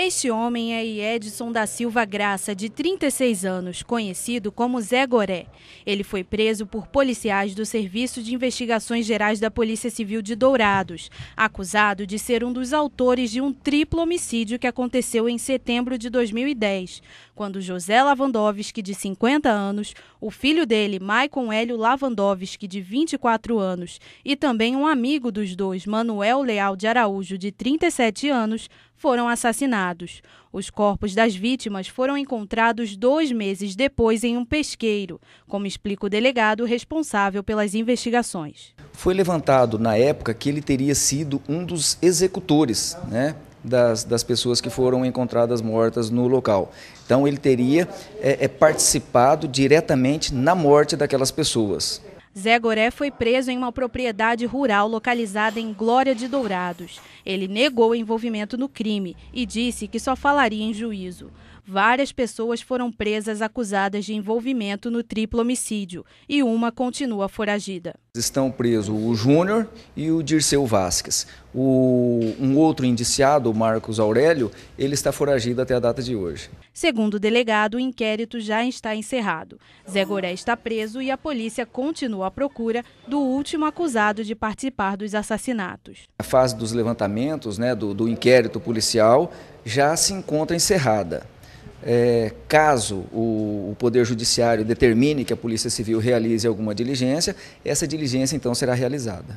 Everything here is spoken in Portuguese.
Este homem é Edson da Silva Graça, de 36 anos, conhecido como Zé Goré. Ele foi preso por policiais do Serviço de Investigações Gerais da Polícia Civil de Dourados, acusado de ser um dos autores de um triplo homicídio que aconteceu em setembro de 2010, quando José Lavandovski, de 50 anos, o filho dele, Maicon Hélio Lavandovski, de 24 anos, e também um amigo dos dois, Manuel Leal de Araújo, de 37 anos, foram assassinados. Os corpos das vítimas foram encontrados dois meses depois em um pesqueiro, como explica o delegado responsável pelas investigações. Foi levantado na época que ele teria sido um dos executores, né? Das, das, pessoas que foram encontradas mortas no local. Então ele teria é, é, participado diretamente na morte daquelas pessoas. Zé Goré foi preso em uma propriedade rural localizada em Glória de Dourados. Ele negou o envolvimento no crime e disse que só falaria em juízo várias pessoas foram presas acusadas de envolvimento no triplo homicídio e uma continua foragida. Estão presos o Júnior e o Dirceu Vasques. O, um outro indiciado, o Marcos Aurélio, ele está foragido até a data de hoje. Segundo o delegado, o inquérito já está encerrado. Zé Goré está preso e a polícia continua à procura do último acusado de participar dos assassinatos. A fase dos levantamentos, né, do, do inquérito policial, já se encontra encerrada. É, caso o, o, Poder Judiciário determine que a Polícia Civil realize alguma diligência, essa diligência então será realizada.